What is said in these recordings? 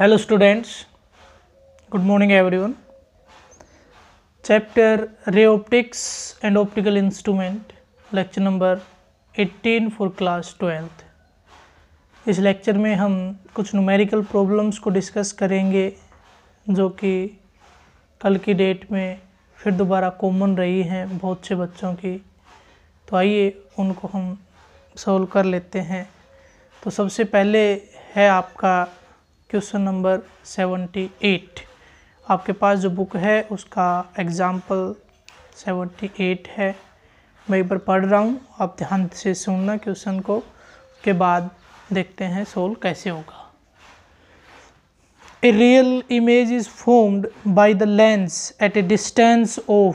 Hello students good morning everyone chapter ray optics and optical instrument lecture number 18 for class twelfth इस lecture में हम कुछ numerical problems को discuss करेंगे जो कि कल की डेट में फिर दोबारा कॉमन रही हैं बहुत से बच्चों की तो आइए उनको हम सॉल्व कर लेते हैं तो सबसे पहले है आपका क्वेश्चन नंबर सेवेंटी एट आपके पास जो बुक है उसका एग्ज़ाम्पल सेवेंटी एट है मैं एक बार पढ़ रहा हूँ आप ध्यान से सुनना क्वेश्चन को के बाद देखते हैं सोल्व कैसे होगा a real image is formed by the lens at a distance of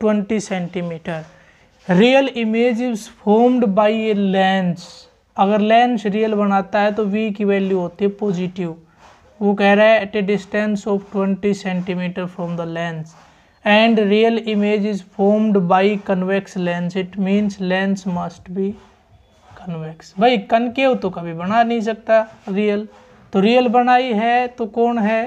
twenty centimetre real image is formed by a lens अगर लेंस रियल बनाता है तो वी की वैल्यू होती है पॉजिटिव वो कह रहा है at a distance of twenty centimetre from the lens and real image is formed by convex lens it means lens must be convex भाई कनकेव तो कभी बना नहीं सकता रियल तो रियल बनाई है तो कौन है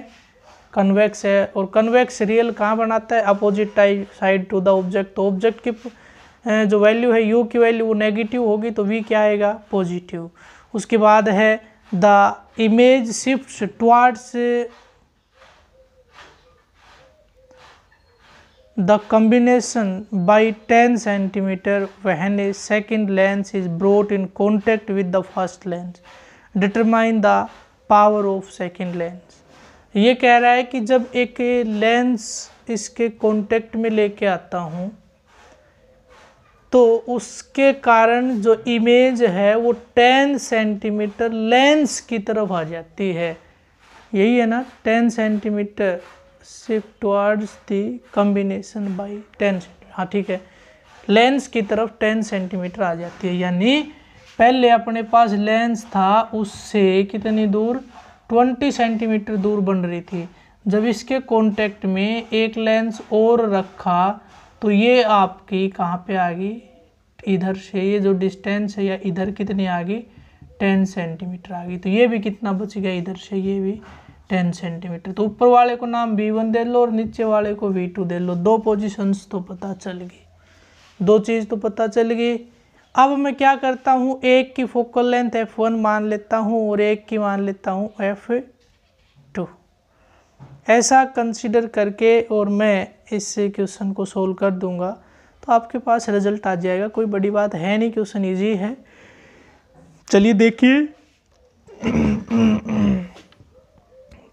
कन्वेक्स है और कन्वेक्स रियल कहाँ बनाता है opposite type side to the object तो ऑब्जेक्ट की जो वैल्यू है यू की वैल्यू वो नेगेटिव होगी तो वी क्या आएगा पॉजिटिव उसके बाद है the image shifts towards the combination by 10 centimeter when a second lens is brought in contact with the first lens determine the power of second lens ये कह रहा है कि जब एक लेंस इसके कांटेक्ट में लेके आता हूँ तो उसके कारण जो इमेज है वो टेन सेंटीमीटर लेंस की तरफ आ जाती है यही है ना टेन सेंटीमीटर सिर्फ towards the combination by ten हाँ ठीक है लेंस की तरफ टेन सेंटीमीटर आ जाती है यानी पहले अपने पास लेंस था उससे कितनी दूर ट्वेंटी सेंटीमीटर दूर बन रही थी जब इसके कांटेक्ट में एक लेंस और रखा तो ये आपकी कहाँ पे आ गई इधर से ये जो डिस्टेंस है या इधर कितनी आ गई टेन सेंटीमीटर आ गई तो ये भी कितना बच गया इधर से ये भी टेन सेंटीमीटर तो ऊपर वाले को नाम बी वन दे लो और नीचे वाले को वी टू दे लो दो पोजिशंस तो पता चल गई दो चीज़ तो पता चल गई अब मैं क्या करता हूँ एक की फोकल लेंथ एफ वन मान लेता हूँ और एक की मान लेता हूँ एफ ऐसा कंसिडर करके और मैं इस क्वेश्चन को सोल्व कर दूंगा तो आपके पास रिजल्ट आ जाएगा कोई बड़ी बात है नहीं क्वेश्चन ईजी है चलिए देखिए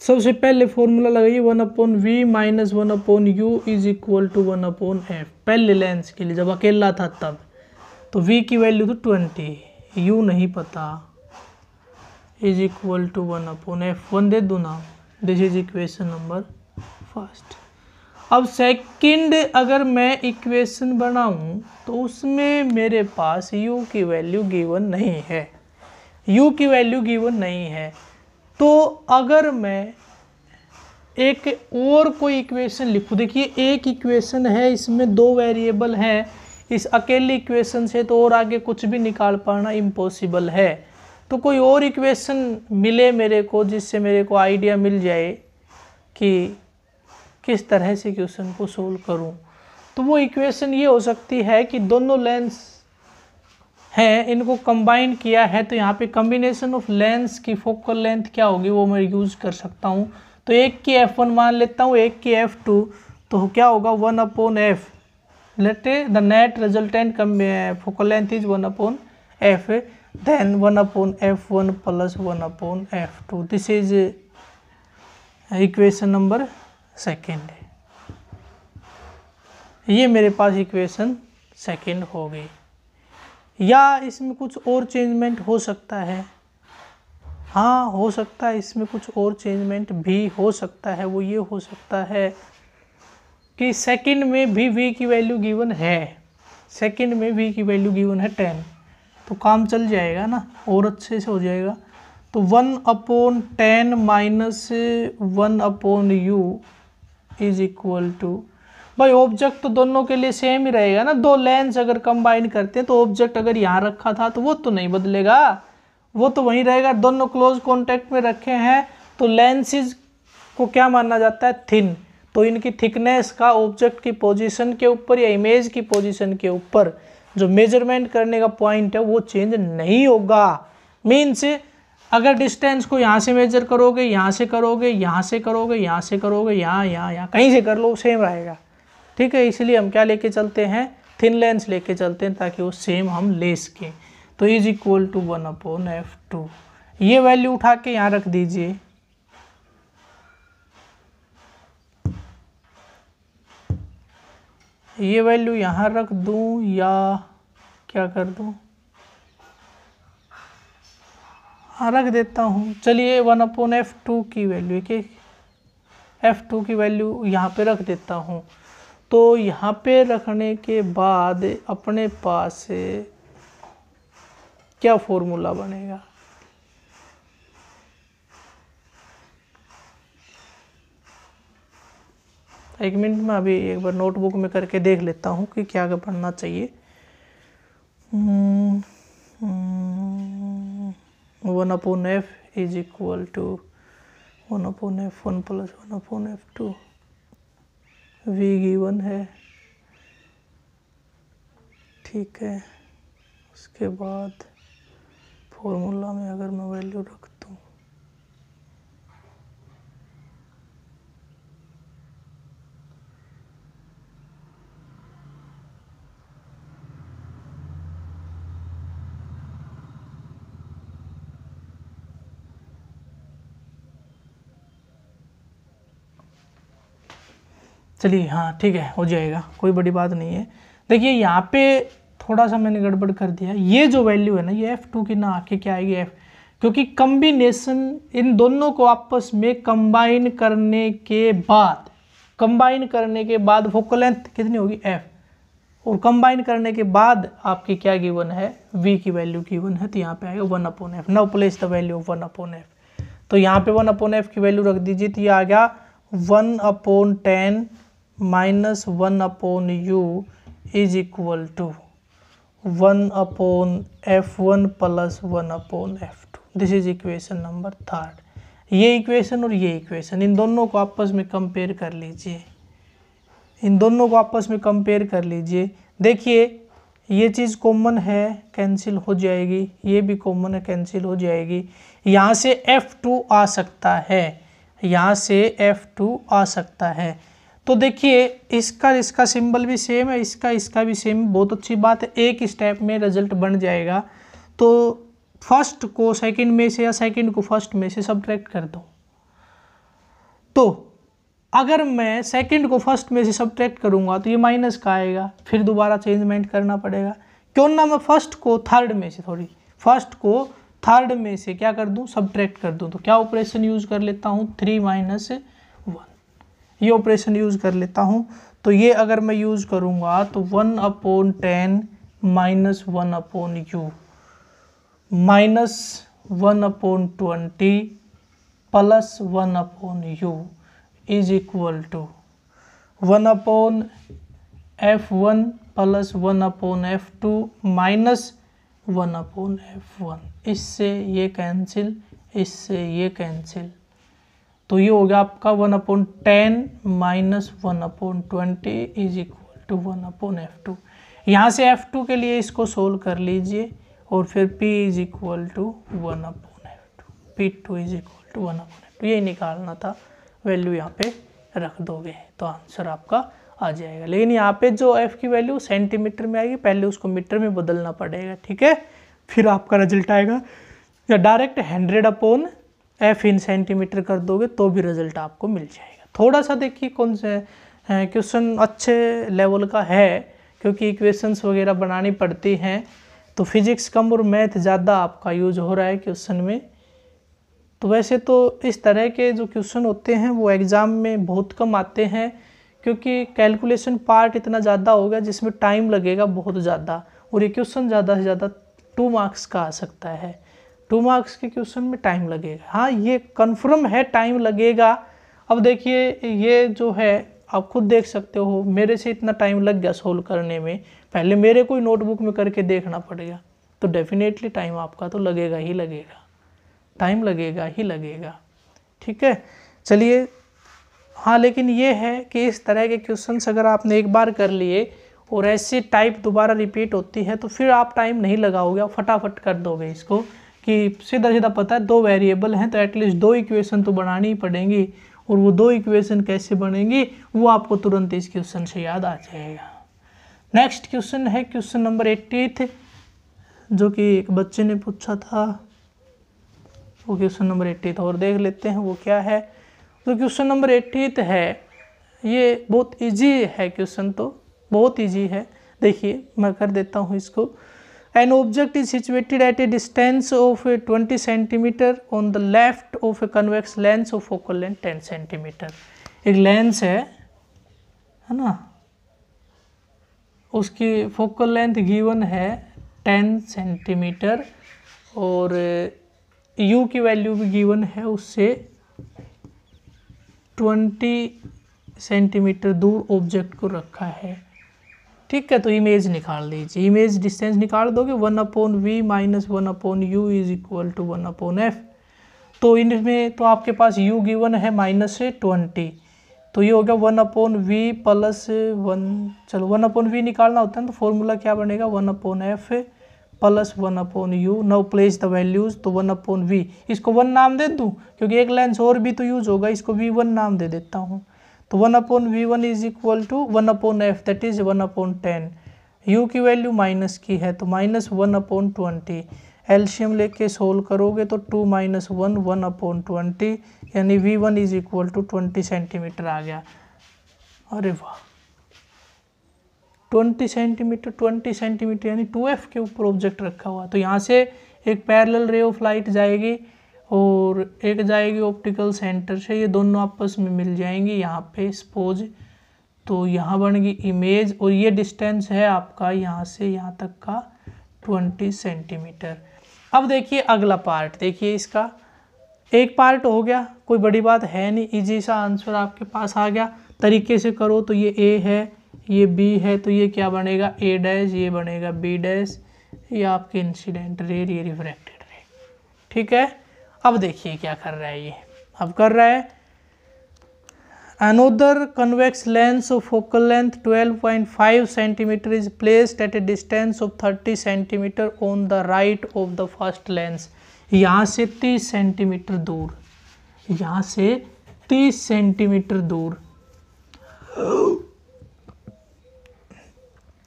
सबसे पहले फॉर्मूला लगाइए one upon v minus one upon u is equal to one upon f पहले लेंस के लिए जब अकेला था तब तो वी की वैल्यू तो ट्वेंटी यू नहीं पता is equal to one upon F one दे दो ना this is equation number first अब सेकंड अगर मैं इक्वेशन बनाऊं तो उसमें मेरे पास u की वैल्यू गिवन नहीं है u की वैल्यू गिवन नहीं है तो अगर मैं एक और कोई इक्वेशन लिखूँ देखिए एक इक्वेशन है इसमें दो वेरिएबल हैं इस अकेले इक्वेशन से तो और आगे कुछ भी निकाल पाना इम्पॉसिबल है तो कोई और इक्वेशन मिले मेरे को जिससे मेरे को आइडिया मिल जाए कि किस तरह से क्वेश्चन को सोल्व करूं तो वो इक्वेशन ये हो सकती है कि दोनों लेंस हैं इनको कंबाइन किया है तो यहाँ पे कम्बिनेशन ऑफ लेंस की फोकल लेंथ क्या होगी वो मैं यूज़ कर सकता हूँ तो एक की एफ वन मान लेता हूँ एक की एफ टू तो क्या होगा one upon f let the net resultant कम focal length is one upon f then 1 upon f1 plus 1 upon f2 this is uh, equation number second ये मेरे पास इक्वेशन सेकंड हो गई या इसमें कुछ और चेंजमेंट हो सकता है हाँ हो सकता है इसमें कुछ और चेंजमेंट भी हो सकता है वो ये हो सकता है कि सेकंड में भी वी की वैल्यू गिवन है सेकंड में वी की वैल्यू गिवन है टेन तो काम चल जाएगा ना और अच्छे से हो जाएगा तो one upon ten minus one upon u is equal to भाई ऑब्जेक्ट तो दोनों के लिए सेम ही रहेगा ना दो लेंस अगर कंबाइन करते हैं तो ऑब्जेक्ट अगर यहाँ रखा था तो वो तो नहीं बदलेगा वो तो वहीं रहेगा दोनों क्लोज कॉन्टैक्ट में रखे हैं तो लेंसेज को क्या माना जाता है थिन तो इनकी थिकनेस का ऑब्जेक्ट की पोजीशन के ऊपर या इमेज की पोजीशन के ऊपर जो मेजरमेंट करने का पॉइंट है वो चेंज नहीं होगा मीन्स अगर डिस्टेंस को यहाँ से मेजर करोगे यहाँ से करोगे यहाँ से करोगे यहाँ से करोगे यहाँ यहाँ यहाँ कहीं से कर लो सेम रहेगा ठीक है इसलिए हम क्या लेके चलते हैं थिन लेंस लेके चलते हैं ताकि वो सेम हम ले सकें तो is equal to one upon f two ये वैल्यू उठा के यहाँ रख दीजिए ये वैल्यू यहाँ रख दूँ या क्या कर दूँ हाँ रख देता हूँ चलिए वन अपोन एफ टू की वैल्यू के एफ टू की वैल्यू यहाँ पे रख देता हूँ तो यहाँ पे रखने के बाद अपने पास क्या फॉर्मूला बनेगा एक मिनट में अभी एक बार नोटबुक में करके देख लेता हूँ कि क्या पढ़ना चाहिए one upon f is equal to one upon f one plus one upon f two v given है ठीक है उसके बाद फॉर्मूला में अगर मैं वैल्यू रखता चलिए हाँ ठीक है हो जाएगा कोई बड़ी बात नहीं है देखिए यहाँ पे थोड़ा सा मैंने गड़बड़ कर दिया ये जो वैल्यू है ना ये एफ़ टू की ना आके क्या आएगी एफ़ क्योंकि कम्बिनेशन इन दोनों को आपस में कंबाइन करने के बाद कंबाइन करने के बाद फोकल लेंथ कितनी होगी एफ और कंबाइन करने के बाद आपकी क्या गिवन है वी की वैल्यू गिवन है तो यहाँ पे आएगा one upon f now place the value of one upon f तो यहाँ पे वन अपॉन एफ की वैल्यू रख दीजिए तो ये आ गया one upon ten minus one upon u is equal to one upon F one plus one upon f two this is equation number third ये इक्वेशन और ये इक्वेशन इन दोनों को आपस में कंपेयर कर लीजिए इन दोनों को आपस में कंपेयर कर लीजिए देखिए ये चीज़ कॉमन है कैंसिल हो जाएगी ये भी कॉमन है कैंसिल हो जाएगी यहाँ से F2 आ सकता है यहाँ से F2 आ सकता है तो देखिए इसका इसका सिंबल भी सेम है इसका इसका भी सेम बहुत अच्छी बात है एक स्टेप में रिजल्ट बन जाएगा तो फर्स्ट को सेकंड में से या सेकंड को फर्स्ट में से सब्ट्रैक्ट कर दो तो अगर मैं सेकंड को फर्स्ट में से सब्ट्रैक्ट करूंगा तो ये माइनस का आएगा फिर दोबारा चेंजमेंट करना पड़ेगा क्यों ना मैं फर्स्ट को थर्ड में से थोड़ी फर्स्ट को थर्ड में से क्या कर दूँ सब्ट्रैक्ट कर दूँ तो क्या ऑपरेशन यूज़ कर लेता हूँ थ्री माइनस ये ऑपरेशन यूज़ कर लेता हूँ तो ये अगर मैं यूज़ करूँगा तो one upon ten minus one upon u minus one upon twenty plus one upon u is equal to one upon f one plus one upon f two minus one upon f one इससे ये cancel इससे ये cancel तो ये हो गया आपका one upon ten minus one upon twenty is equal to one upon f two यहाँ से एफ टू के लिए इसको सोल्व कर लीजिए और फिर p is equal to one upon f two p two is equal to one upon f two यही निकालना था वैल्यू यहाँ पे रख दोगे तो आंसर आपका आ जाएगा लेकिन यहाँ पे जो f की वैल्यू सेंटीमीटर में आएगी पहले उसको मीटर में बदलना पड़ेगा ठीक है फिर आपका रिजल्ट आएगा या direct hundred upon f in centimetre कर दोगे तो भी रिजल्ट आपको मिल जाएगा थोड़ा सा देखिए कौन से क्वेश्चन अच्छे लेवल का है क्योंकि इक्वेशंस वगैरह बनानी पड़ती हैं तो फिजिक्स कम और मैथ ज़्यादा आपका यूज हो रहा है क्वेश्चन में तो वैसे तो इस तरह के जो क्वेश्चन होते हैं वो एग्ज़ाम में बहुत कम आते हैं क्योंकि कैलकुलेशन पार्ट इतना ज़्यादा होगा जिसमें टाइम लगेगा बहुत ज़्यादा और ये क्वेश्चन ज़्यादा से ज़्यादा टू मार्क्स का आ सकता है टू मार्क्स के क्वेश्चन में टाइम लगेगा हाँ ये कन्फर्म है टाइम लगेगा अब देखिए ये जो है आप खुद देख सकते हो मेरे से इतना टाइम लग गया सोल्व करने में पहले मेरे को ही नोटबुक में करके देखना पड़ेगा तो डेफिनेटली टाइम आपका तो लगेगा ही लगेगा टाइम लगेगा ही लगेगा ठीक है चलिए हाँ लेकिन ये है कि इस तरह के क्वेश्चंस अगर आपने एक बार कर लिए और ऐसी टाइप दोबारा रिपीट होती है तो फिर आप टाइम नहीं लगाओगे आप फटाफट कर दोगे इसको कि सीधा सीधा पता है दो वेरिएबल हैं तो एटलीस्ट दो इक्वेशन तो बनानी ही पड़ेंगी और वो दो इक्वेशन कैसे बनेंगी वो आपको तुरंत इस क्वेश्चन से याद आ जाएगा नेक्स्ट क्वेश्चन है क्वेश्चन नंबर एट्टी जो कि एक बच्चे ने पूछा था वो क्वेश्चन नंबर एट्टी और देख लेते हैं वो क्या है तो क्वेश्चन नंबर एट्टी है ये बहुत इजी है क्वेश्चन तो बहुत इजी है देखिए मैं कर देता हूँ इसको an object is situated at a distance of 20 centimeter on the left of a convex lens of focal length 10 centimeter एक लेंस है है ना उसकी फोकल लेंथ गिवन है 10 सेंटीमीटर और यू की वैल्यू भी गिवन है उससे 20 सेंटीमीटर दूर ऑब्जेक्ट को रखा है ठीक है तो इमेज निकाल लीजिए इमेज डिस्टेंस निकाल दोगे one upon v minus one upon u is equal to one upon f तो इनमें तो आपके पास यू गिवन है माइनस ट्वेंटी तो ये हो गया one upon v plus one चलो वन अपोन वी निकालना होता है तो फॉर्मूला क्या बनेगा one upon f plus one upon u now place the values तो वन अपोन वी इसको वन नाम दे दूँ क्योंकि एक लेंस और भी तो यूज़ होगा इसको वी वन नाम दे देता हूँ तो one upon v one is equal to one upon f that is one upon ten u की वैल्यू माइनस की है तो minus one upon twenty LCM लेके सोल्व करोगे तो two minus one one upon twenty यानी v one is equal to twenty centimetre आ गया अरे वाह ट्वेंटी सेंटीमीटर ट्वेंटी सेंटीमीटर यानी टू एफ के ऊपर ऑब्जेक्ट रखा हुआ तो यहाँ से एक पैरेलल रे ऑफ लाइट जाएगी और एक जाएगी ऑप्टिकल सेंटर से ये दोनों आपस में मिल जाएंगी यहाँ पे स्पोज तो यहाँ बनेगी इमेज और ये डिस्टेंस है आपका यहाँ से यहाँ तक का ट्वेंटी सेंटीमीटर अब देखिए अगला पार्ट देखिए इसका एक पार्ट हो गया कोई बड़ी बात है नहीं इजी सा आंसर आपके पास आ गया तरीके से करो तो ये ए है ये बी है तो ये क्या बनेगा ए डैश ये बनेगा बी डैश ये आपके इंसिडेंट रे ये रिफ्रैक्टेड रे ठीक है अब देखिए क्या कर रहा है ये अब कर रहा है another convex lens of focal length 12.5 centimetre is placed at a distance of 30 centimetre on the right of the first lens यहाँ से 30 सेंटीमीटर दूर यहाँ से 30 सेंटीमीटर दूर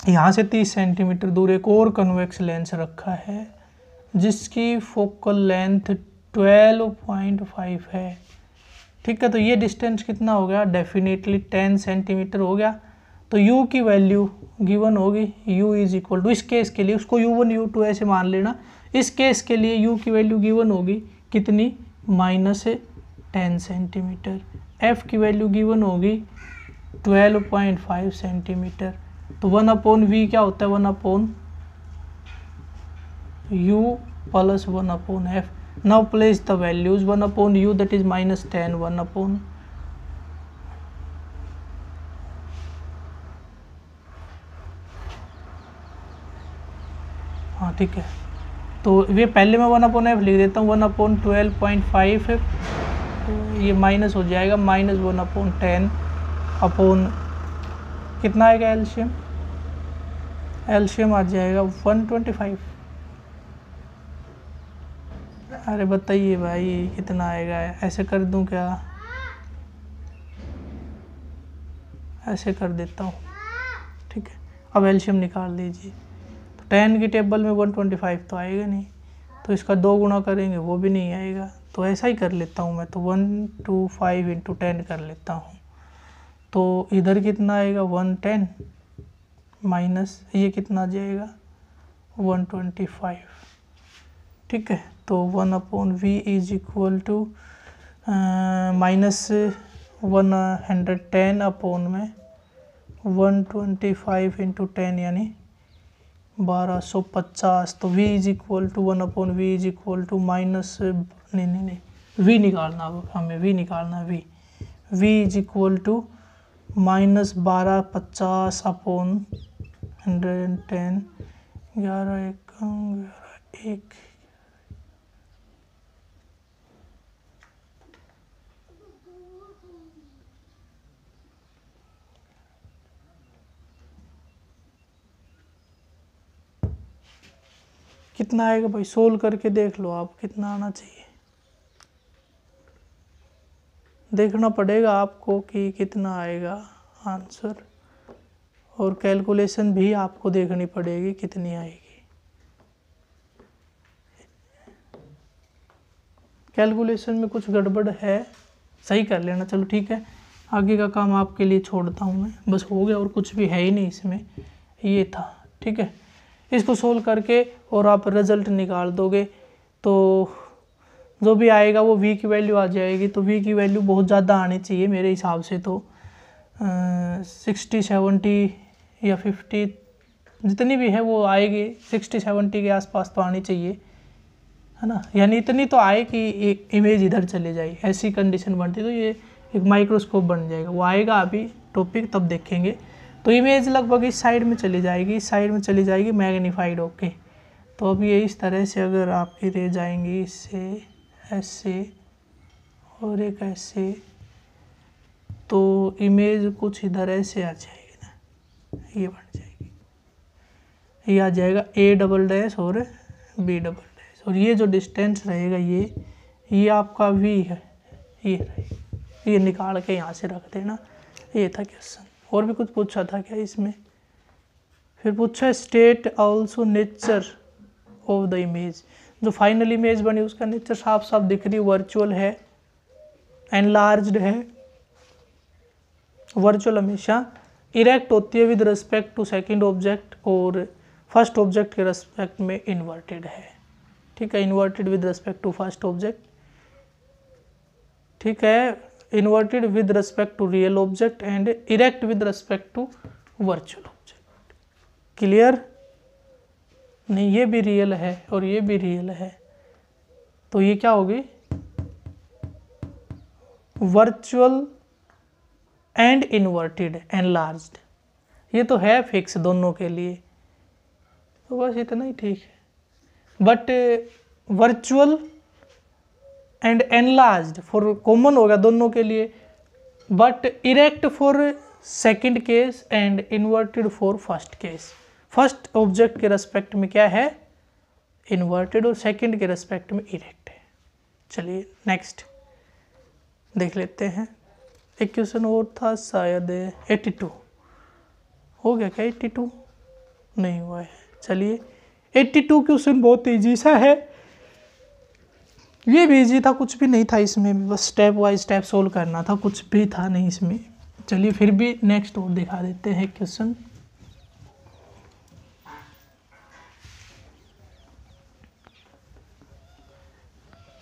यहाँ से 30 सेंटीमीटर दूर एक और कन्वेक्स लेंस रखा है जिसकी focal length twelve point five है ठीक है तो ये डिस्टेंस कितना हो गया डेफिनेटली टेन सेंटीमीटर हो गया तो u की वैल्यू गिवन होगी u इज इक्वल टू इस केस के लिए उसको u1 वन यू टू ऐसे मान लेना इस केस के लिए u की वैल्यू गिवन होगी कितनी माइनस टेन सेंटीमीटर f की वैल्यू गिवन होगी ट्वेल्व पॉइंट फाइव सेंटीमीटर तो वन अपॉन वी क्या होता है one upon u plus one upon f now place the values 1 upon u that is minus 10 1 upon हाँ ठीक है तो ये पहले मैं वन अपॉन एफ लिख देता हूँ one upon twelve point five तो ये माइनस हो जाएगा minus one upon ten upon कितना आएगा एल्शियम एल्शियम आ जाएगा वन ट्वेंटी फाइव अरे बताइए भाई कितना आएगा ऐसे कर दूं क्या ऐसे कर देता हूँ ठीक है अब एल्शियम निकाल लीजिए तो टेन की टेबल में वन ट्वेंटी फाइव तो आएगा नहीं तो इसका दो गुना करेंगे वो भी नहीं आएगा तो ऐसा ही कर लेता हूँ मैं तो one two five into ten कर लेता हूँ तो इधर कितना आएगा वन टेन माइनस ये कितना जाएगा वन ट्वेंटी फाइव ठीक है तो one upon v is equal to minus one hundred ten upon में one twenty five into ten यानी बारह सौ पचास तो v is equal to one upon v is equal to minus नहीं नहीं नहीं वी निकालना हमें वी निकालना v v is equal to minus बारह पचास अपॉन हंड्रेड एंड टेन ग्यारह एक ग्यारह एक कितना आएगा भाई सोल्व करके देख लो आप कितना आना चाहिए देखना पड़ेगा आपको कि कितना आएगा आंसर और कैलकुलेशन भी आपको देखनी पड़ेगी कितनी आएगी कैलकुलेशन में कुछ गड़बड़ है सही कर लेना चलो ठीक है आगे का काम आपके लिए छोड़ता हूँ मैं बस हो गया और कुछ भी है ही नहीं इसमें ये था ठीक है इसको सोल्व करके और आप रिज़ल्ट निकाल दोगे तो जो भी आएगा वो वी की वैल्यू आ जाएगी तो वी की वैल्यू बहुत ज़्यादा आनी चाहिए मेरे हिसाब से तो सिक्सटी सेवेंटी या फिफ्टी जितनी भी है वो आएगी सिक्सटी सेवेंटी के आसपास तो आनी चाहिए है ना यानी इतनी तो आए कि एक इमेज इधर चले जाए ऐसी कंडीशन बनती तो ये एक माइक्रोस्कोप बन जाएगा वो आएगा अभी टॉपिक तब देखेंगे तो इमेज लगभग इस साइड में चली जाएगी इस साइड में चली जाएगी मैग्नीफाइड ओके तो अब ये इस तरह से अगर आपकी रह जाएंगी इससे ऐसे और एक ऐसे तो इमेज कुछ इधर ऐसे आ जाएगी ना ये बन जाएगी ये आ जाएगा ए डबल डैश और बी डबल डैश और ये जो डिस्टेंस रहेगा ये ये आपका वी है ये ये निकाल के यहाँ से रख देना ये था क्वेश्चन और भी कुछ पूछा था क्या इसमें फिर पूछा state also nature of the image जो फाइनल इमेज बनी उसका नेचर साफ साफ दिख रही वर्चुअल है एनलार्ज्ड है वर्चुअल हमेशा इरेक्ट होती है with respect to second object और फर्स्ट ऑब्जेक्ट के रेस्पेक्ट में इन्वर्टेड है ठीक है inverted with respect to first object ठीक है inverted with respect to real object and erect with respect to virtual object clear नहीं ये भी रियल है और ये भी रियल है तो ये क्या होगी virtual and inverted and large ये तो है फिक्स दोनों के लिए तो बस इतना ही ठीक है but virtual and enlarge for common होगा दोनों के लिए but erect for second case and inverted for first case first object के रेस्पेक्ट में क्या है इन्वर्टेड और सेकंड के रेस्पेक्ट में इरेक्ट है चलिए नेक्स्ट देख लेते हैं एक क्वेश्चन और था शायद एट्टी टू हो गया क्या एट्टी टू नहीं हुआ है चलिए एट्टी टू क्वेश्चन बहुत ईजी सा है ये भी ईजी था कुछ भी नहीं था इसमें भी बस स्टेप वाइज स्टेप सोल्व करना था कुछ भी था नहीं इसमें चलिए फिर भी नेक्स्ट और दिखा देते हैं क्वेश्चन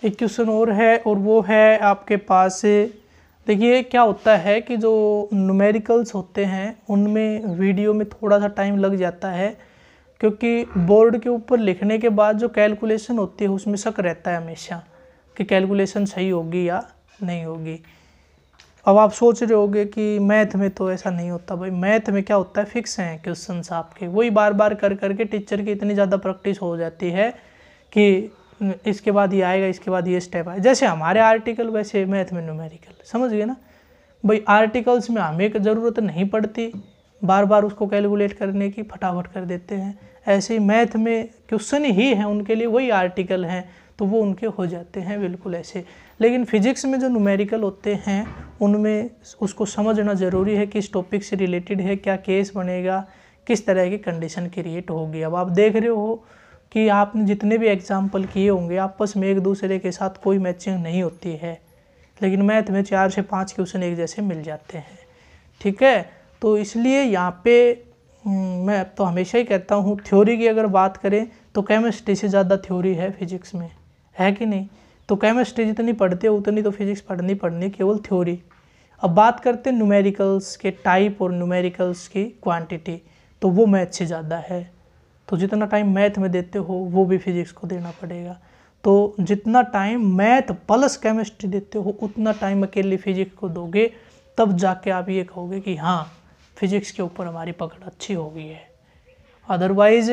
एक क्वेश्चन और है और वो है आपके पास देखिए क्या होता है कि जो न्यूमेरिकल्स होते हैं उनमें वीडियो में थोड़ा सा टाइम लग जाता है क्योंकि बोर्ड के ऊपर लिखने के बाद जो कैलकुलेशन होती है उसमें शक रहता है हमेशा कि कैलकुलेशन सही होगी या नहीं होगी अब आप सोच रहे होगे कि मैथ में तो ऐसा नहीं होता भाई मैथ में क्या होता है फिक्स हैं क्वेश्चन आपके वही बार बार कर करके टीचर की इतनी ज़्यादा प्रैक्टिस हो जाती है कि इसके बाद ये आएगा इसके बाद ये स्टेप आएगा जैसे हमारे आर्टिकल वैसे मैथ में न्यूमेरिकल समझ गए ना भाई आर्टिकल्स में हमें ज़रूरत नहीं पड़ती बार बार उसको कैलकुलेट करने की फटाफट कर देते हैं ऐसे ही मैथ में क्वेश्चन ही हैं उनके लिए वही आर्टिकल हैं तो वो उनके हो जाते हैं बिल्कुल ऐसे लेकिन फिजिक्स में जो न्यूमेरिकल होते हैं उनमें उसको समझना ज़रूरी है किस टॉपिक से रिलेटेड है क्या केस बनेगा किस तरह की कंडीशन क्रिएट होगी अब आप देख रहे हो कि आपने जितने भी एग्जाम्पल किए होंगे आपस में एक दूसरे के साथ कोई मैचिंग नहीं होती है लेकिन मैथ में चार से पाँच क्वेश्चन एक जैसे मिल जाते हैं ठीक है तो इसलिए यहाँ पे हम्म, मैं तो हमेशा ही कहता हूँ थ्योरी की अगर बात करें तो केमिस्ट्री से ज़्यादा थ्योरी है फिजिक्स में है कि नहीं तो केमिस्ट्री जितनी पढ़ते हो उतनी तो फिजिक्स पढ़नी पढ़नी केवल थ्योरी अब बात करते हैं न्यूमेरिकल्स के टाइप और न्यूमेरिकल्स की क्वांटिटी तो वो मैथ से ज़्यादा है तो जितना टाइम मैथ में देते हो वो भी फिजिक्स को देना पड़ेगा तो जितना टाइम मैथ प्लस केमिस्ट्री देते हो उतना टाइम अकेले फिजिक्स को दोगे तब जाके आप ये कहोगे कि हाँ फिज़िक्स के ऊपर हमारी पकड़ अच्छी हो गई है अदरवाइज़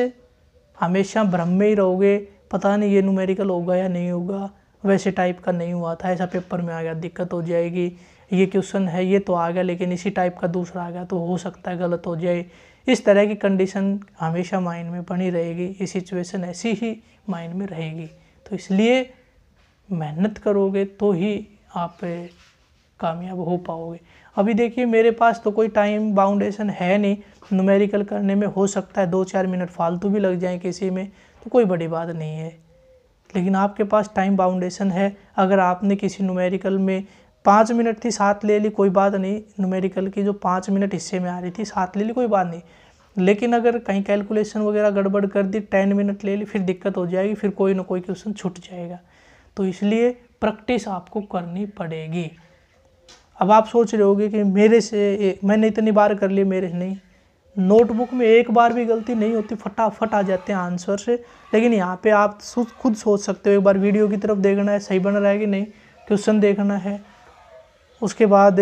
हमेशा भ्रम में ही रहोगे पता नहीं ये न्यूमेरिकल होगा या नहीं होगा वैसे टाइप का नहीं हुआ था ऐसा पेपर में आ गया दिक्कत हो जाएगी ये क्वेश्चन है ये तो आ गया लेकिन इसी टाइप का दूसरा आ गया तो हो सकता है गलत हो जाए इस तरह की कंडीशन हमेशा माइंड में बनी रहेगी ये सिचुएशन ऐसी ही माइंड में रहेगी तो इसलिए मेहनत करोगे तो ही आप कामयाब हो पाओगे अभी देखिए मेरे पास तो कोई टाइम बाउंडेशन है नहीं नुमेरिकल करने में हो सकता है दो चार मिनट फालतू भी लग जाए किसी में तो कोई बड़ी बात नहीं है लेकिन आपके पास टाइम बाउंडेशन है अगर आपने किसी नुमेरिकल में पाँच मिनट थी साथ ले ली कोई बात नहीं नुमेरिकल की जो पाँच मिनट हिस्से में आ रही थी साथ ले ली कोई बात नहीं लेकिन अगर कहीं कैलकुलेशन वगैरह गड़बड़ कर दी टेन मिनट ले ली फिर दिक्कत हो जाएगी फिर कोई ना कोई क्वेश्चन छूट जाएगा तो इसलिए प्रैक्टिस आपको करनी पड़ेगी अब आप सोच रहे होगे कि मेरे से मैंने इतनी बार कर ली मेरे नहीं नोटबुक में एक बार भी गलती नहीं होती फटाफट आ जाते हैं आंसर से लेकिन यहाँ पे आप खुद सोच सकते हो एक बार वीडियो की तरफ देखना है सही बन रहा है कि नहीं क्वेश्चन देखना है उसके बाद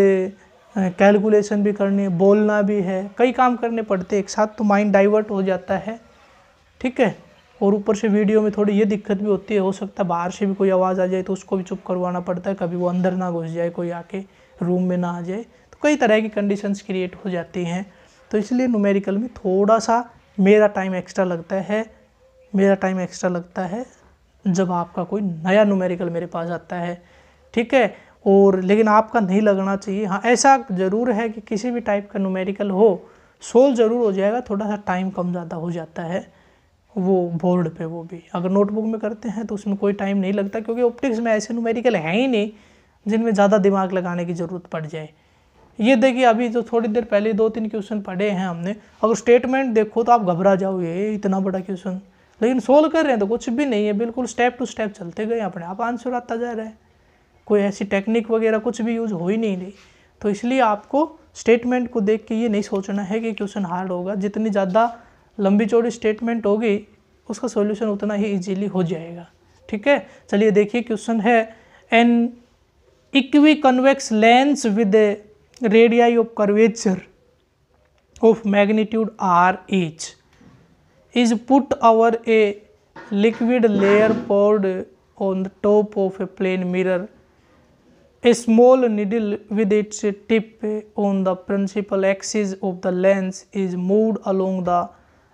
कैलकुलेशन भी करनी है बोलना भी है कई काम करने पड़ते एक साथ तो माइंड डाइवर्ट हो जाता है ठीक है और ऊपर से वीडियो में थोड़ी ये दिक्कत भी होती है हो सकता है बाहर से भी कोई आवाज़ आ जाए तो उसको भी चुप करवाना पड़ता है कभी वो अंदर ना घुस जाए कोई आके रूम में ना आ जाए तो कई तरह की कंडीशंस क्रिएट हो जाती हैं तो इसलिए नूमेरिकल में थोड़ा सा मेरा टाइम एक्स्ट्रा लगता है मेरा टाइम एक्स्ट्रा लगता है जब आपका कोई नया नूमेरिकल मेरे पास आता है ठीक है और लेकिन आपका नहीं लगना चाहिए हाँ ऐसा ज़रूर है कि किसी भी टाइप का नूमेरिकल हो सोल्व ज़रूर हो जाएगा थोड़ा सा टाइम कम ज़्यादा हो जाता है वो बोर्ड पे वो भी अगर नोटबुक में करते हैं तो उसमें कोई टाइम नहीं लगता क्योंकि ऑप्टिक्स में ऐसे नूमेरिकल हैं ही नहीं जिनमें ज़्यादा दिमाग लगाने की ज़रूरत पड़ जाए ये देखिए अभी जो तो थोड़ी देर पहले दो तीन क्वेश्चन पढ़े हैं हमने अगर स्टेटमेंट देखो तो आप घबरा जाओगे इतना बड़ा क्वेश्चन लेकिन सोल्व कर रहे हैं तो कुछ भी नहीं है बिल्कुल स्टेप टू स्टेप चलते गए अपने आप आंसर आता जा रहा है कोई ऐसी टेक्निक वगैरह कुछ भी यूज़ हो ही नहीं रही तो इसलिए आपको स्टेटमेंट को देख के ये नहीं सोचना है कि क्वेश्चन हार्ड होगा जितनी ज़्यादा लंबी चौड़ी स्टेटमेंट होगी उसका सोल्यूशन उतना ही ईजीली हो जाएगा ठीक है चलिए देखिए क्वेश्चन है an equiconvex lens with a radii of curvature of magnitude RH is put over a liquid layer poured on the top of a plane mirror. A small needle with its tip on the principal axis of the lens is moved along the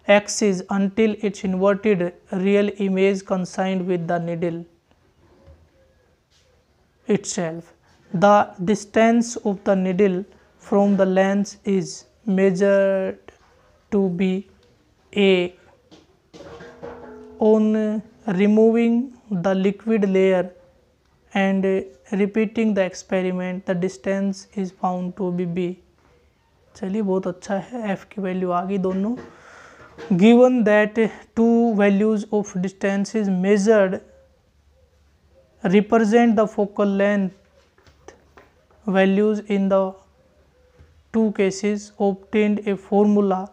axis until its inverted real image coincides with the needle. itself. The distance of the needle from the lens is measured to be A. On removing the liquid layer and repeating the experiment, the distance is found to be B. चलिए बहुत अच्छा है f की value आ गई दोनों given that two values of distance is measured represent the focal length values in the two cases obtained a formula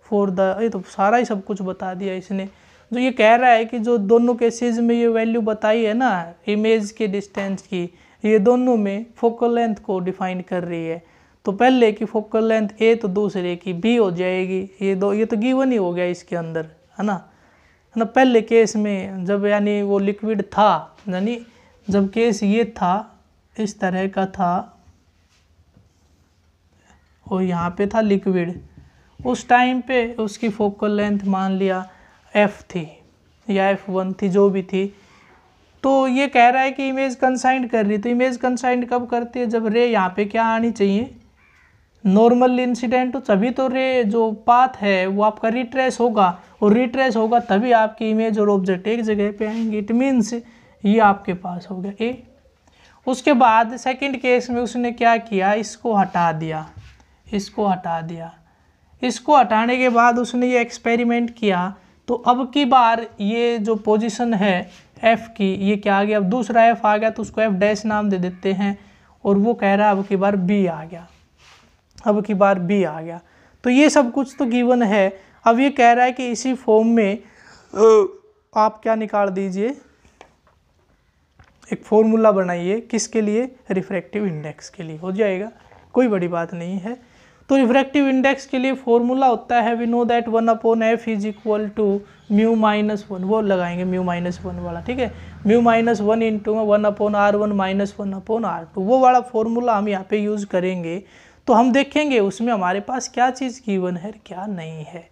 for the ये तो सारा ही सब कुछ बता दिया इसने जो ये कह रहा है कि जो दोनों केसेज में ये वैल्यू बताई है ना इमेज के डिस्टेंस की ये दोनों में फोकल लेंथ को डिफाइन कर रही है तो पहले की फोकल लेंथ ए तो दूसरे की बी हो जाएगी ये दो ये तो गिवन ही हो गया इसके अंदर है ना ना पहले केस में जब यानी वो लिक्विड था यानी जब केस ये था इस तरह का था और यहाँ पे था लिक्विड उस टाइम पे उसकी फोकल लेंथ मान लिया एफ थी या एफ वन थी जो भी थी तो ये कह रहा है कि इमेज कंसाइंड कर रही तो इमेज कंसाइंड कब करती है जब रे यहाँ पे क्या आनी चाहिए नॉर्मल इंसिडेंट हो तो तभी तो रे जो पाथ है वो आपका रिट्रेस होगा और रिट्रेस होगा तभी आपकी इमेज और ऑब्जेक्ट एक जगह पे आएंगे इट मीन्स ये आपके पास हो गया ए उसके बाद सेकंड केस में उसने क्या किया इसको हटा दिया इसको हटा दिया इसको हटाने के बाद उसने ये एक्सपेरिमेंट किया तो अब की बार ये जो पोजिशन है एफ़ की ये क्या आ गया अब दूसरा एफ़ आ गया तो उसको एफ़ डैश नाम दे देते हैं और वो कह रहा है अब की बार बी आ गया अब की बार बी आ गया तो ये सब कुछ तो गिवन है अब ये कह रहा है कि इसी फॉर्म में आप क्या निकाल दीजिए एक फॉर्मूला बनाइए किसके लिए रिफ्रैक्टिव इंडेक्स के लिए हो जाएगा कोई बड़ी बात नहीं है तो रिफ्रैक्टिव इंडेक्स के लिए फॉर्मूला होता है we know that one upon F is equal to mu minus one वो लगाएंगे म्यू माइनस वन वाला ठीक है mu minus one into one upon R one minus one upon R two वो वाला फॉर्मूला हम यहाँ पे यूज़ करेंगे तो हम देखेंगे उसमें हमारे पास क्या चीज़ गिवन है क्या नहीं है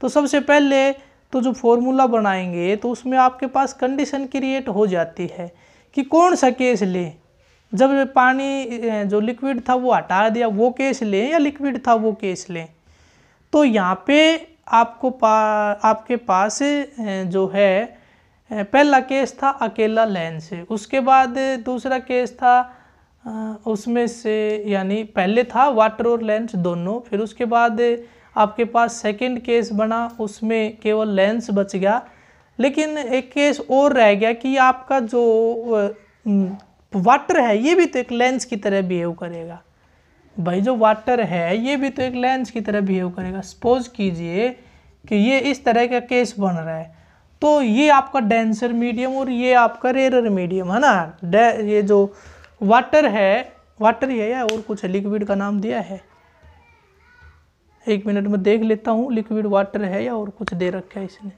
तो सबसे पहले तो जो फॉर्मूला बनाएंगे तो उसमें आपके पास कंडीशन क्रिएट हो जाती है कि कौन सा केस लें जब पानी जो लिक्विड था वो हटा दिया वो केस लें या लिक्विड था वो केस लें तो यहाँ पे आपको पा आपके पास जो है पहला केस था अकेला लेंस उसके बाद दूसरा केस था उसमें से यानी पहले था वाटर और लेंस दोनों फिर उसके बाद आपके पास सेकंड केस बना उसमें केवल लेंस बच गया लेकिन एक केस और रह गया कि आपका जो वाटर है ये भी तो एक लेंस की तरह बिहेव करेगा भाई जो वाटर है ये भी तो एक लेंस की तरह बिहेव करेगा सपोज कीजिए कि ये इस तरह का केस बन रहा है तो ये आपका डेंसर मीडियम और ये आपका रेरर मीडियम है ना ये जो वाटर है वाटर ही है या और कुछ है लिक्विड का नाम दिया है एक मिनट में देख लेता हूँ लिक्विड वाटर है या और कुछ दे रखा है इसने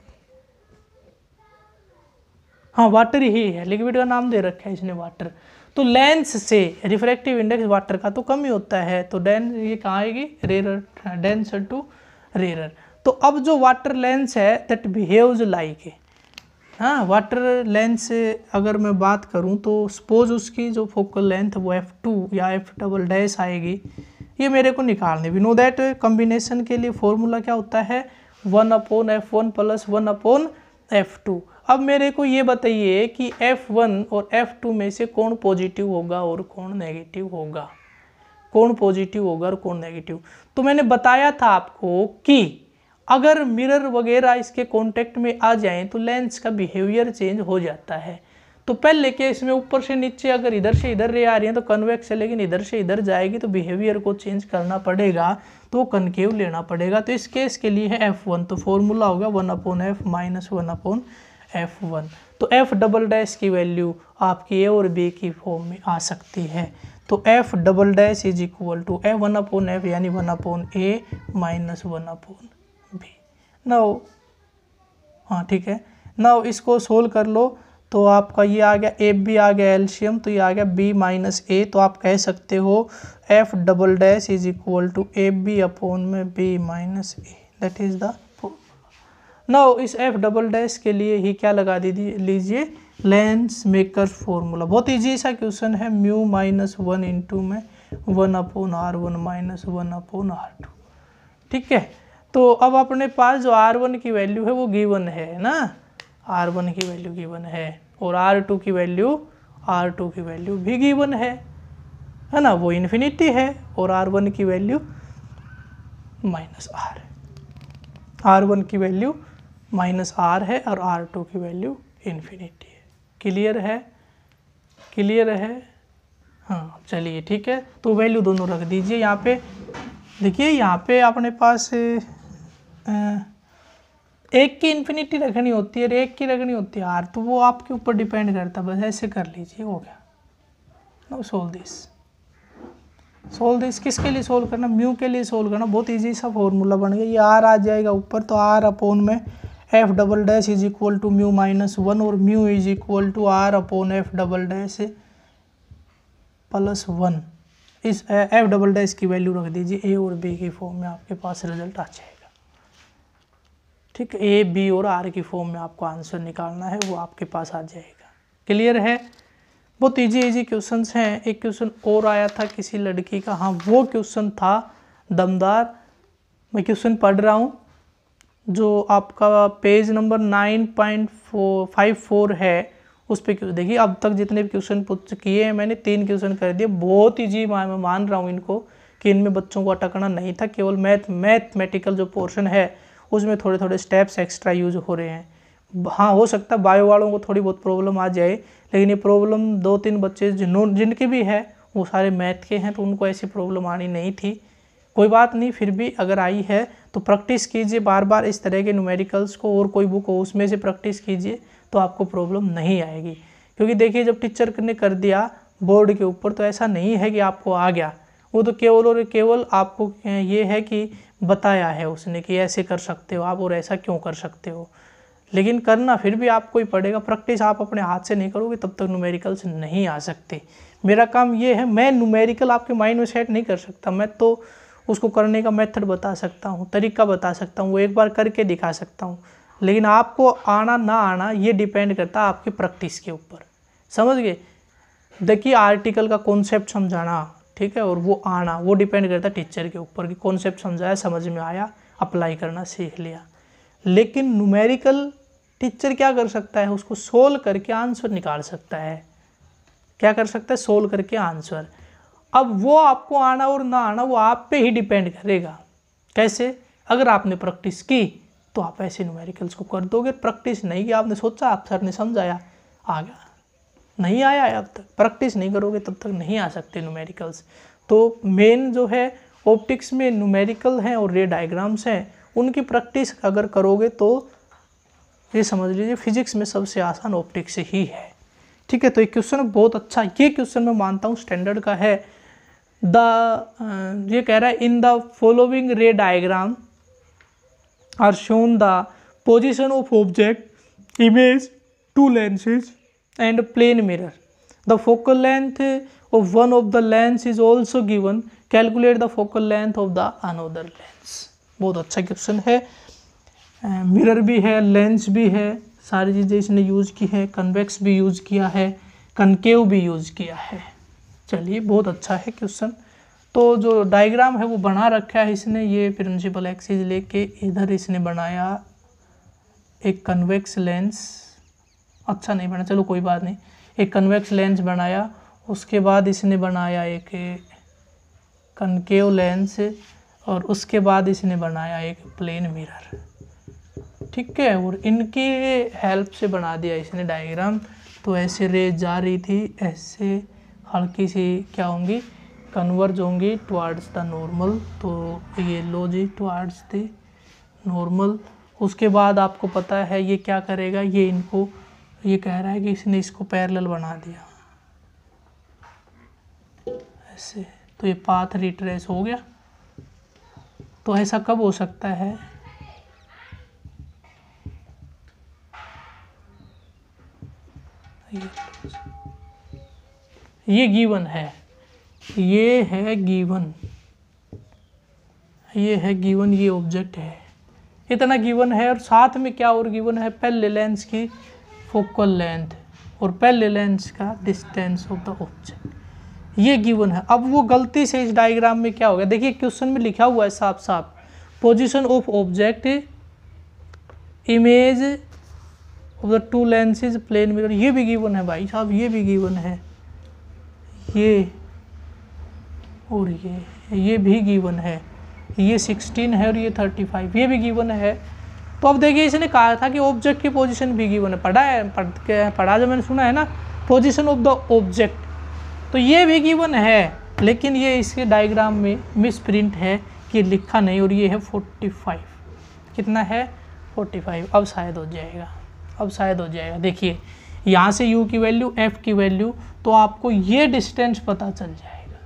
हाँ वाटर ही है लिक्विड का नाम दे रखा है इसने वाटर तो लेंस से रिफ्रैक्टिव इंडेक्स वाटर का तो कम ही होता है तो डेन ये कहाँ आएगी रेरर डेंसर टू रेरर तो अब जो वाटर लेंस है दैट बिहेव्स लाइक हाँ वाटर लेंथ से अगर मैं बात करूँ तो सपोज़ उसकी जो फोकल लेंथ वो एफ़ टू या एफ़ डबल डैश आएगी ये मेरे को निकालने वी नो दैट कम्बिनेशन के लिए फॉर्मूला क्या होता है one upon F one plus one upon F two अब मेरे को ये बताइए कि एफ़ वन और एफ़ टू में से कौन पॉजिटिव होगा और कौन नेगेटिव होगा कौन पॉजिटिव होगा और कौन नेगेटिव तो मैंने बताया था आपको कि अगर मिरर वगैरह इसके कांटेक्ट में आ जाए तो लेंस का बिहेवियर चेंज हो जाता है तो पहले के इसमें ऊपर से नीचे अगर इधर से इधर रे आ रही है तो कन्वेक्स है लेकिन इधर से इधर जाएगी तो बिहेवियर को चेंज करना पड़ेगा तो कनकेव लेना पड़ेगा तो इस केस के लिए है एफ वन तो फॉर्मूला होगा one upon F minus one upon F one तो एफ डबल डैश की वैल्यू आपकी ए और बी की फॉर्म में आ सकती है तो F double dash is equal to A one upon F यानी one upon A minus one upon now हाँ ठीक है नाउ इसको सोल्व कर लो तो आपका ये आ गया एफ बी आ गया एल्शियम तो ये आ गया बी माइनस ए तो आप कह सकते हो F double dash is equal to A B upon में B minus A that is the now इस एफ डबल डैश के लिए ही क्या लगा दीजिए लीजिए लेंस मेकर फॉर्मूला बहुत ईजी सा क्वेश्चन है म्यू माइनस वन इंटू में one upon R one minus one upon R two ठीक है तो अब अपने पास जो आर वन की वैल्यू है वो गिवन है ना आर वन की वैल्यू गिवन है और आर टू की वैल्यू आर टू की वैल्यू भी गिवन है है ना वो इन्फिनिटी है और आर वन की value minus R R one की वैल्यू माइनस आर है और आर टू की वैल्यू इन्फिनिटी है क्लियर है क्लियर है हाँ चलिए ठीक है तो वैल्यू दोनों रख दीजिए यहाँ पे देखिए यहाँ पे अपने पास एक की इन्फिनिटी रखनी होती है और एक की रखनी होती है आर तो वो आपके ऊपर डिपेंड करता है बस ऐसे कर लीजिए हो गया no solve this solve this किसके लिए सोल्व करना म्यू के लिए सोल्व करना बहुत इजी सा फॉर्मूला बन गया ये आर आ जाएगा ऊपर तो आर अपोन में F double dash is equal to mu minus one और mu is equal to R upon F double dash plus one इस एफ डबल डैश की वैल्यू रख दीजिए ए और बी की फॉर्म में आपके पास रिजल्ट आ जाएगा ठीक ए बी और आर की फॉर्म में आपको आंसर निकालना है वो आपके पास आ जाएगा क्लियर है बहुत ईजी ईजी क्वेश्चन हैं एक क्वेश्चन और आया था किसी लड़की का हाँ वो क्वेश्चन था दमदार मैं क्वेश्चन पढ़ रहा हूँ जो आपका page number nine point four five four है उस पर देखिए अब तक जितने भी क्वेश्चन पूछ किए हैं मैंने तीन क्वेश्चन कर दिए बहुत ईजी मैं मान रहा हूँ इनको कि इनमें बच्चों को अटकना नहीं था केवल मैथ मैथमेटिकल जो पोर्शन है उसमें थोड़े थोड़े स्टेप्स एक्स्ट्रा यूज हो रहे हैं हाँ हो सकता है बायो वालों को थोड़ी बहुत प्रॉब्लम आ जाए लेकिन ये प्रॉब्लम दो तीन बच्चे जिन्हों जिनके भी है वो सारे मैथ के हैं तो उनको ऐसी प्रॉब्लम आनी नहीं थी कोई बात नहीं फिर भी अगर आई है तो प्रैक्टिस कीजिए बार बार इस तरह के न्यूमेरिकल्स को और कोई बुक हो उसमें से प्रैक्टिस कीजिए तो आपको प्रॉब्लम नहीं आएगी क्योंकि देखिए जब टीचर ने कर दिया बोर्ड के ऊपर तो ऐसा नहीं है कि आपको आ गया वो तो केवल और केवल आपको ये है कि बताया है उसने कि ऐसे कर सकते हो आप और ऐसा क्यों कर सकते हो लेकिन करना फिर भी आपको ही पड़ेगा प्रैक्टिस आप अपने हाथ से नहीं करोगे तब तक न्यूमेरिकल्स नहीं आ सकते मेरा काम ये है मैं न्यूमेरिकल आपके माइंड में सेट नहीं कर सकता मैं तो उसको करने का मेथड बता सकता हूँ तरीका बता सकता हूँ वो एक बार करके दिखा सकता हूँ लेकिन आपको आना ना आना ये डिपेंड करता है आपकी प्रैक्टिस के ऊपर समझ गए देखिए आर्टिकल का कॉन्सेप्ट समझाना ठीक है और वो आना वो डिपेंड करता है टीचर के ऊपर कि कॉन्सेप्ट समझाया समझ में आया अप्लाई करना सीख लिया लेकिन न्यूमेरिकल टीचर क्या कर सकता है उसको सोल्व करके आंसर निकाल सकता है क्या कर सकता है सोल्व करके आंसर अब वो आपको आना और ना आना वो आप पे ही डिपेंड करेगा कैसे अगर आपने प्रैक्टिस की तो आप ऐसे न्यूमेरिकल्स को कर दोगे प्रैक्टिस नहीं किया आपने सोचा आप सर ने समझाया आ गया नहीं आया है अब तक प्रैक्टिस नहीं करोगे तब तक नहीं आ सकते न्यूमेरिकल्स तो मेन जो है ऑप्टिक्स में न्यूमेरिकल हैं और रे डायग्राम्स हैं उनकी प्रैक्टिस अगर करोगे तो ये समझ लीजिए फिजिक्स में सबसे आसान ऑप्टिक्स ही है ठीक है तो ये क्वेश्चन बहुत अच्छा ये क्वेश्चन मैं मानता हूँ स्टैंडर्ड का है द ये कह रहा है in the following ray diagram are shown the position of object image two lenses and plane mirror the focal length of one of the lens is also given calculate the focal length of the another lens बहुत अच्छा question है mirror uh, भी है lens भी है सारी चीज़ें इसने यूज़ की है कन्वेक्स भी यूज़ किया है कनकेव भी यूज़ किया है चलिए बहुत अच्छा है क्वेश्चन तो जो डायग्राम है वो बना रखा है इसने ये प्रिंसिपल एक्सिस लेके इधर इसने बनाया एक कन्वेक्स लेंस अच्छा नहीं बना चलो कोई बात नहीं एक कन्वेक्स लेंस बनाया उसके बाद इसने बनाया एक कनकेव लेंस और उसके बाद इसने बनाया एक प्लेन मिरर ठीक है और इनके हेल्प से बना दिया इसने डायग्राम तो ऐसे रे जा रही थी ऐसे हल्की सी क्या होंगी कन्वर्ज होंगी टुअर्ड्स द नॉर्मल तो ये लो जी टुअर्ड्स द नॉर्मल उसके बाद आपको पता है ये क्या करेगा ये इनको ये कह रहा है कि इसने इसको पैरेलल बना दिया ऐसे तो ये पाथ रिट्रेस हो गया तो ऐसा कब हो सकता है ये गीवन है ये है गीवन ये है गीवन ये ऑब्जेक्ट है इतना गीवन है और साथ में क्या और गीवन है पहले लेंस की फोकल लेंथ और पहले लेंस का डिस्टेंस ऑफ द ऑब्जेक्ट ये गिवन है अब वो गलती से इस डायग्राम में क्या हो गया देखिए क्वेश्चन में लिखा हुआ है साफ साफ position of object image of the two lenses plane mirror ये भी गिवन है भाई साहब ये भी गिवन है ये और ये ये भी गिवन है ये सिक्सटीन है और ये थर्टी फाइव ये भी गिवन है तो अब देखिए इसने कहा था कि ऑब्जेक्ट की पोजिशन भी गिवन है पढ़ा है पढ़ के पढ़ा जो मैंने सुना है ना पोजिशन ऑफ द ऑब्जेक्ट तो ये भी गिवन है लेकिन ये इसके डायग्राम में मिस प्रिंट है कि लिखा नहीं और ये है फोर्टी फाइव कितना है फोर्टी फाइव अब शायद हो जाएगा अब शायद हो जाएगा देखिए यहाँ से u की वैल्यू f की वैल्यू तो आपको ये डिस्टेंस पता चल जाएगा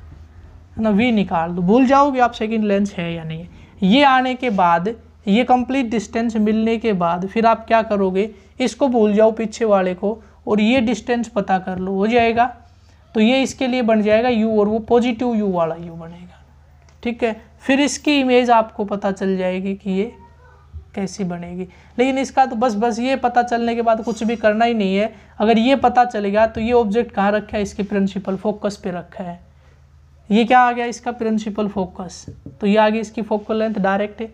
है ना v निकाल दो भूल जाओगे आप सेकेंड लेंस है या नहीं ये आने के बाद ये कंप्लीट डिस्टेंस मिलने के बाद फिर आप क्या करोगे इसको भूल जाओ पीछे वाले को और ये डिस्टेंस पता कर लो हो जाएगा तो ये इसके लिए बन जाएगा यू और वो पॉजिटिव यू वाला यू बनेगा ठीक है फिर इसकी इमेज आपको पता चल जाएगी कि ये कैसी बनेगी लेकिन इसका तो बस बस ये पता चलने के बाद कुछ भी करना ही नहीं है अगर ये पता चल गया तो ये ऑब्जेक्ट कहाँ रखा है इसकी प्रिंसिपल फोकस पे रखा है ये क्या आ गया इसका प्रिंसिपल फोकस तो ये आ गई इसकी फोकल लेंथ डायरेक्ट है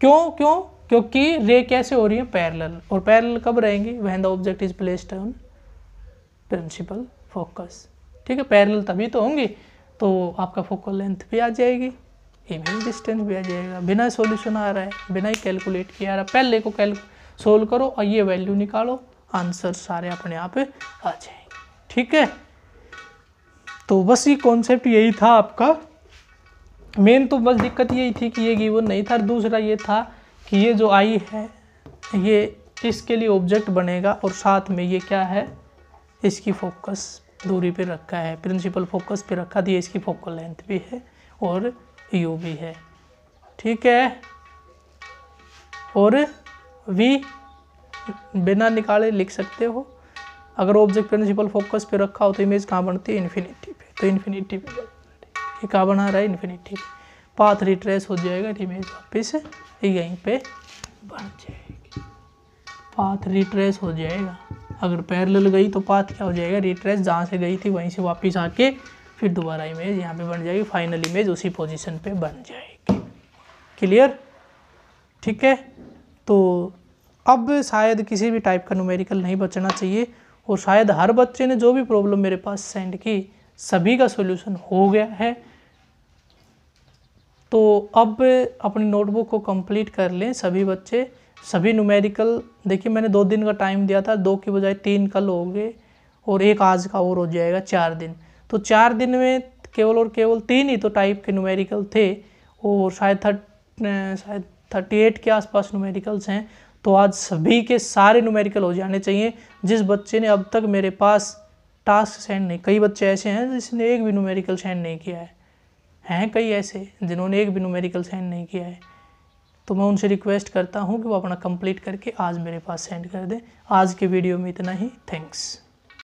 क्यों क्यों क्योंकि रे कैसे हो रही है पैरेलल और पैरेलल कब रहेंगी when the object is placed on principal focus ठीक है पैरेलल तभी तो होंगी तो आपका फोकल लेंथ भी आ जाएगी इवन डिस्टेंस भी आ जाएगा बिना सॉल्यूशन आ रहा है बिना ही कैलकुलेट किया रहा है पहले को कैल सोल्व करो और ये वैल्यू निकालो आंसर सारे अपने आप आ जाएंगे ठीक है तो बस ये कॉन्सेप्ट यही था आपका मेन तो बस दिक्कत यही थी कि ये गिवन नहीं था दूसरा ये था कि ये जो आई है ये इसके लिए ऑब्जेक्ट बनेगा और साथ में ये क्या है इसकी फोकस दूरी पे रखा है प्रिंसिपल फोकस पे रखा दिया तो इसकी फोकल लेंथ भी है और यू भी है ठीक है और वी बिना निकाले लिख सकते हो अगर ऑब्जेक्ट प्रिंसिपल फोकस पे रखा हो तो इमेज कहाँ बनती है इन्फिनिटी पे तो इन्फिनिटी पे ये कहाँ बना रहा है इन्फिनिटी ठीक पाथ रिट्रेस हो जाएगा इमेज वापस यहीं पे बन जाएगी पाथ रिट्रेस हो जाएगा अगर पैरेलल गई तो पाथ क्या हो जाएगा रिट्रेस जहाँ से गई थी वहीं से वापस आके फिर दोबारा इमेज यहाँ पे बन जाएगी फाइनल इमेज उसी पोजिशन पर बन जाएगी क्लियर ठीक है तो अब शायद किसी भी टाइप का न्यूमेरिकल नहीं बचना चाहिए और शायद हर बच्चे ने जो भी प्रॉब्लम मेरे पास सेंड की सभी का सोल्यूशन हो गया है तो अब अपनी नोटबुक को कंप्लीट कर लें सभी बच्चे सभी न्यूमेरिकल देखिए मैंने दो दिन का टाइम दिया था दो की बजाय तीन कल हो गए और एक आज का और हो जाएगा चार दिन तो चार दिन में केवल और केवल तीन ही तो टाइप के न्यूमेरिकल थे और शायद थर्ट शायद थर्टी एट के आसपास न्यूमेरिकल्स हैं तो आज सभी के सारे न्यूमेरिकल हो जाने चाहिए जिस बच्चे ने अब तक मेरे पास टास्क सेंड नहीं कई बच्चे ऐसे हैं जिसने एक भी न्यूमेरिकल सेंड नहीं किया है हैं कई ऐसे जिन्होंने एक भी न्यूमेरिकल सेंड नहीं किया है तो मैं उनसे रिक्वेस्ट करता हूँ कि वो अपना कंप्लीट करके आज मेरे पास सेंड कर दें आज के वीडियो में इतना ही थैंक्स